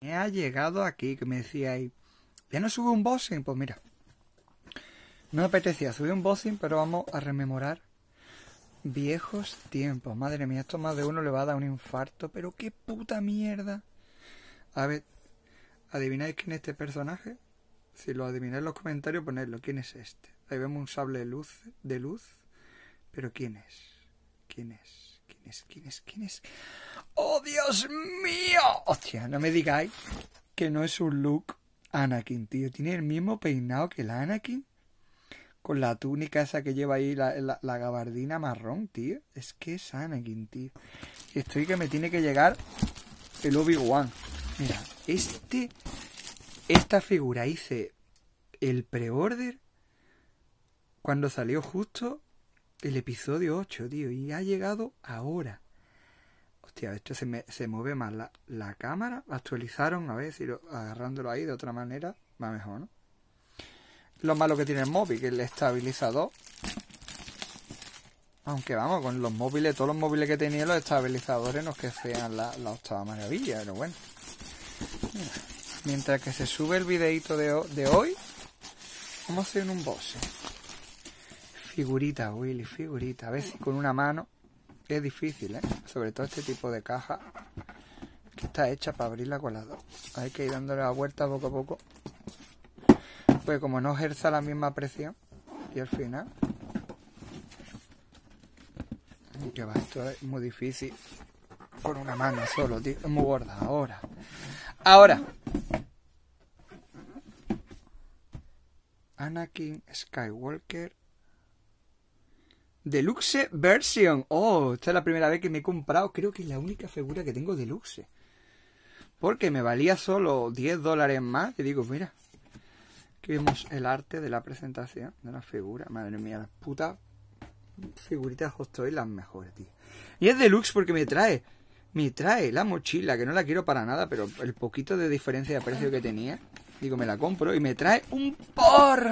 me ha llegado aquí, que me decía ahí ya no sube un bossing? pues mira, no me apetecía subir un bossing, pero vamos a rememorar viejos tiempos. Madre mía, esto más de uno le va a dar un infarto, pero qué puta mierda. A ver, ¿adivináis quién es este personaje? Si lo adivináis en los comentarios, ponedlo. ¿Quién es este? Ahí vemos un sable de luz, de luz. Pero ¿quién es? ¿Quién es? es? ¿Quién es? ¿Quién es? ¡Oh, Dios mío! Hostia, no me digáis que no es un look Anakin, tío. Tiene el mismo peinado que el Anakin. Con la túnica esa que lleva ahí, la, gabardina marrón, tío. Es que es Anakin, tío. Y estoy que me tiene que llegar el Obi-Wan. Mira, este... Esta figura hice el pre-order cuando salió justo el episodio 8, tío, y ha llegado ahora. Hostia, esto se, me, se mueve más la, la, cámara. Actualizaron, a ver si agarrándolo ahí de otra manera va mejor, ¿no? Lo malo que tiene el móvil, que el estabilizador. Aunque vamos, con los móviles, todos los móviles que tenía los estabilizadores no es que sean la, la octava maravilla, pero bueno. Mientras que se sube el videito de, de hoy, vamos a hacer un boss Figurita, Willy, figurita. A ver si con una mano es difícil, ¿eh? Sobre todo este tipo de caja que está hecha para abrirla con las dos. Hay que ir dándole la vuelta poco a poco. Pues como no ejerza la misma presión y al final... va, esto es muy difícil con una mano solo, tío. Es muy gorda. Ahora. Ahora. Anakin Skywalker Deluxe Version. Oh, esta es la primera vez que me he comprado. Creo que es la única figura que tengo deluxe. Porque me valía solo 10 dólares más. Y digo, mira. Aquí vemos el arte de la presentación de la figura. Madre mía, las putas figuritas hoy las mejores, tío. Y es deluxe porque me trae. Me trae la mochila, que no la quiero para nada, pero el poquito de diferencia de precio que tenía. Digo, me la compro y me trae un por.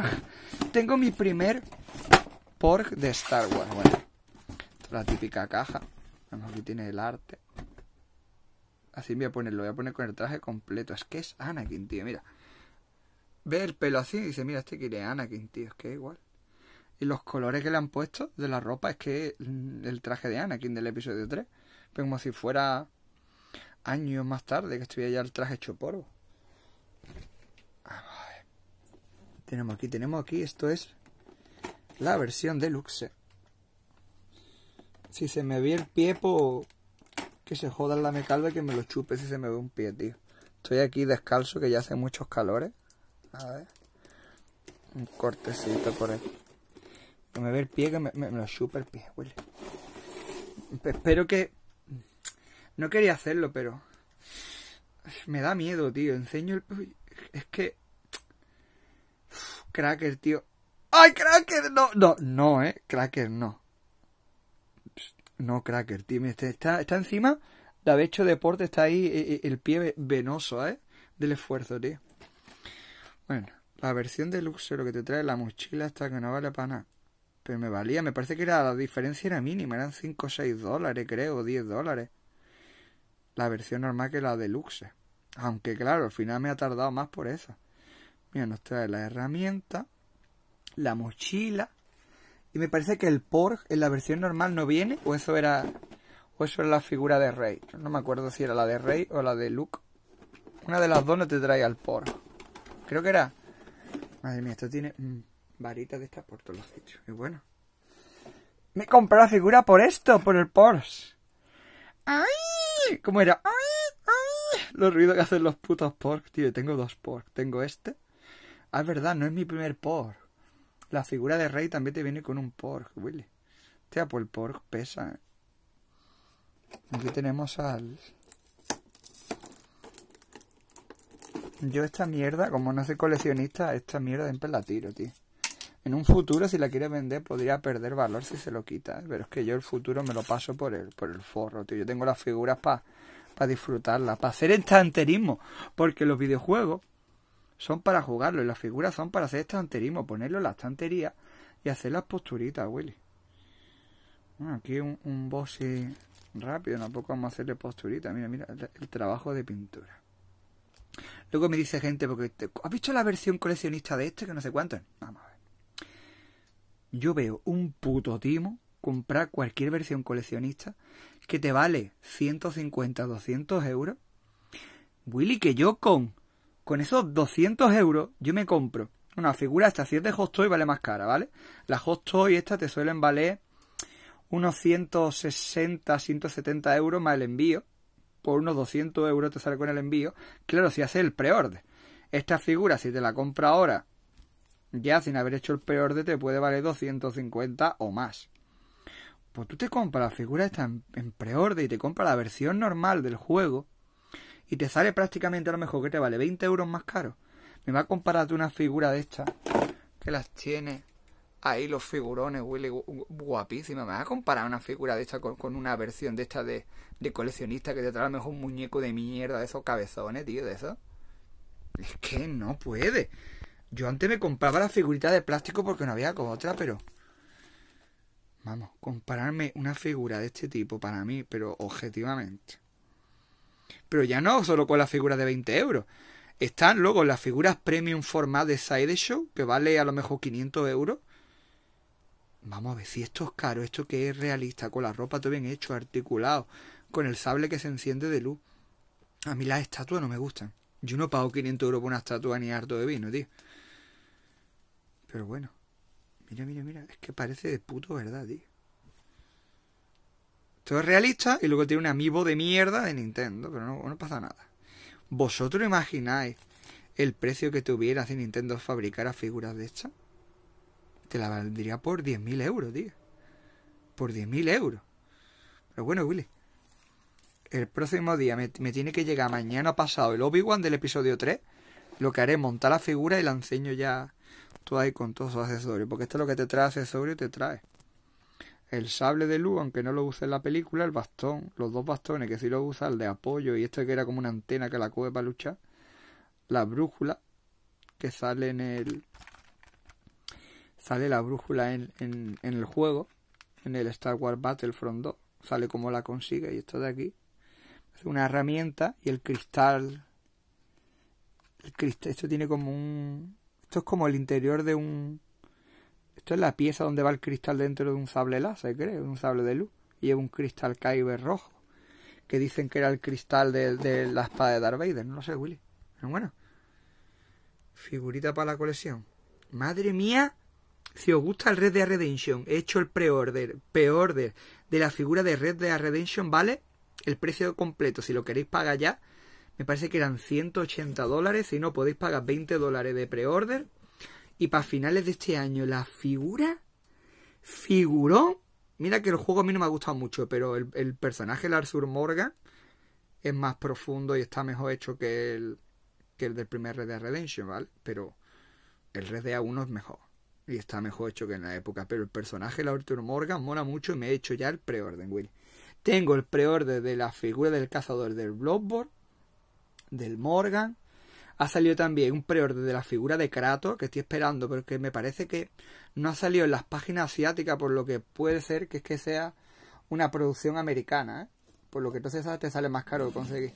Tengo mi primer Pork de Star Wars. Bueno, la típica caja. Vamos, aquí tiene el arte. Así voy a ponerlo, voy a poner con el traje completo. Es que es Anakin, tío, mira. Ve el pelo así y dice, mira, este quiere Anakin, tío, es que igual. Y los colores que le han puesto de la ropa es que el traje de Anakin del episodio 3. Pero como si fuera años más tarde que estuviera ya el traje hecho polvo. Ah, tenemos aquí, tenemos aquí, esto es la versión deluxe. Si se me ve el pie, por pues, que se joda la metal que me lo chupe si se me ve un pie, tío. Estoy aquí descalzo, que ya hace muchos calores. A ver. Un cortecito por ahí. Que me ve el pie, que me, lo chupe el pie, Espero que... No quería hacerlo, pero... Me da miedo, tío. Enseño el... Es que... cracker, tío. ¡Ay, Cracker! No, no, no, eh. Cracker, no. No, Cracker, tío. Este está, está encima de haber hecho deporte, está ahí eh, eh, el pie venoso, eh. Del esfuerzo, tío. Bueno, la versión deluxe lo que te trae la mochila hasta que no vale para nada. Pero me valía, me parece que era, la diferencia era mínima, eran 5 o 6 dólares, creo, 10 dólares. La versión normal que la deluxe. Aunque claro, al final me ha tardado más por esa. Mira, nos trae la herramienta la mochila. Y me parece que el por en la versión normal no viene, o eso era, o eso era la figura de Rey. No me acuerdo si era la de Rey o la de Luke. Una de las dos no te trae al por Creo que era. Madre mía, esto tiene varitas de estas por todos los sitios. Y bueno. Me compré la figura por esto, por el Porsche. ¡Ay! ¿Cómo era? ¡Ay! ¡Ay! Los ruidos que hacen los putos pork, tío. Tengo dos por Tengo este. Ah, es verdad, no es mi primer pork. La figura de rey también te viene con un pork, Willy. te este pues el pork pesa. Aquí tenemos al... Yo esta mierda, como no soy coleccionista, esta mierda siempre la tiro, tío. En un futuro, si la quiere vender, podría perder valor si se lo quita. ¿eh? Pero es que yo el futuro me lo paso por el, por el forro, tío. Yo tengo las figuras para pa disfrutarlas, para hacer estanterismo. Porque los videojuegos son para jugarlo y las figuras son para hacer estanterismo, ponerlo en la estantería y hacer las posturitas, Willy. aquí un, un boss rápido, tampoco vamos a hacerle posturita. Mira, mira, el trabajo de pintura. Luego me dice gente, porque ¿has visto la versión coleccionista de este? Que no sé cuánto. Vamos a ver. Yo veo un puto timo comprar cualquier versión coleccionista que te vale 150, 200 euros. Willy, que yo con con esos 200 euros yo me compro una figura, esta si es de Toy, vale más cara, ¿vale? Las y estas te suelen valer unos 160, 170 euros más el envío. Por unos 200 euros te sale con el envío. Claro, si haces el preorden. Esta figura, si te la compra ahora, ya sin haber hecho el preorden, te puede valer 250 o más. Pues tú te compras la figura esta en, en preorden y te compras la versión normal del juego y te sale prácticamente a lo mejor que te vale 20 euros más caro. Me va a tú una figura de esta que las tiene ahí los figurones, Willy, guapísima. Me vas a comparar una figura de esta con, una versión de esta de, coleccionista que te trae a lo mejor un muñeco de mierda de esos cabezones, tío, de eso. Es que no puede. Yo antes me compraba la figurita de plástico porque no había como otra, pero. Vamos, compararme una figura de este tipo para mí, pero objetivamente. Pero ya no solo con la figura de 20 euros. Están luego las figuras premium format de Sideshow, que vale a lo mejor 500 euros. Vamos a ver si esto es caro, esto que es realista, con la ropa todo bien hecho, articulado, con el sable que se enciende de luz. A mí las estatuas no me gustan. Yo no pago 500 euros por una estatua ni harto de vino, tío. Pero bueno. Mira, mira, mira. Es que parece de puto verdad, tío. Esto es realista y luego tiene un amiibo de mierda de Nintendo, pero no, pasa nada. ¿Vosotros imagináis el precio que tuviera si Nintendo fabricara figuras de estas? Te la valdría por 10.000 euros, tío. Por 10.000 euros. Pero bueno, Willy. El próximo día me, tiene que llegar mañana pasado el Obi-Wan del episodio 3. Lo que haré es montar la figura y la enseño ya Tú ahí con todos los accesorios. Porque esto es lo que te trae accesorio, te trae el sable de luz, aunque no lo use en la película, el bastón, los dos bastones que sí lo usa, el de apoyo y este que era como una antena que la coge para luchar, la brújula que sale en el... sale la brújula en, en, el juego, en el Star Wars Battlefront 2, sale como la consigue y esto de aquí es una herramienta y el cristal, el cristal esto tiene como un esto es como el interior de un esto es la pieza donde va el cristal dentro de un sable láser, creo, un sable de luz. Y es un cristal Kyber rojo, que dicen que era el cristal de, la espada de Darth Vader. No lo sé, Willy. Pero bueno. Figurita para la colección. Madre mía, si os gusta el Red Dead Redemption, he hecho el pre-order, pre-order de la figura de Red Dead Redemption, ¿vale? El precio completo, si lo queréis pagar ya, me parece que eran 180 dólares, si no podéis pagar 20 dólares de pre-order y para finales de este año, la figura figuró. Mira que el juego a mí no me ha gustado mucho, pero el, personaje, de Arthur Morgan, es más profundo y está mejor hecho que el, que el del primer Red Dead Redemption, ¿vale? Pero el Red Dead 1 es mejor. Y está mejor hecho que en la época. Pero el personaje, el Arthur Morgan, mola mucho y me he hecho ya el preorden, Will. Tengo el preorden de la figura del cazador del Bloodborne, del Morgan, ha salido también un pre de la figura de Kratos, que estoy esperando, porque me parece que no ha salido en las páginas asiáticas, por lo que puede ser que es que sea una producción americana, ¿eh? por lo que entonces te sale más caro conseguir.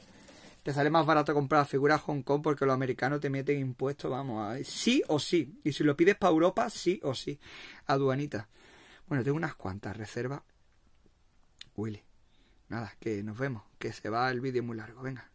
Te sale más barato comprar figuras Hong Kong porque los americanos te meten impuestos, vamos, a... sí o sí. Y si lo pides para Europa, sí o sí. Aduanita. Bueno, tengo unas cuantas reservas. Willy. Nada, que nos vemos. Que se va el vídeo muy largo. Venga.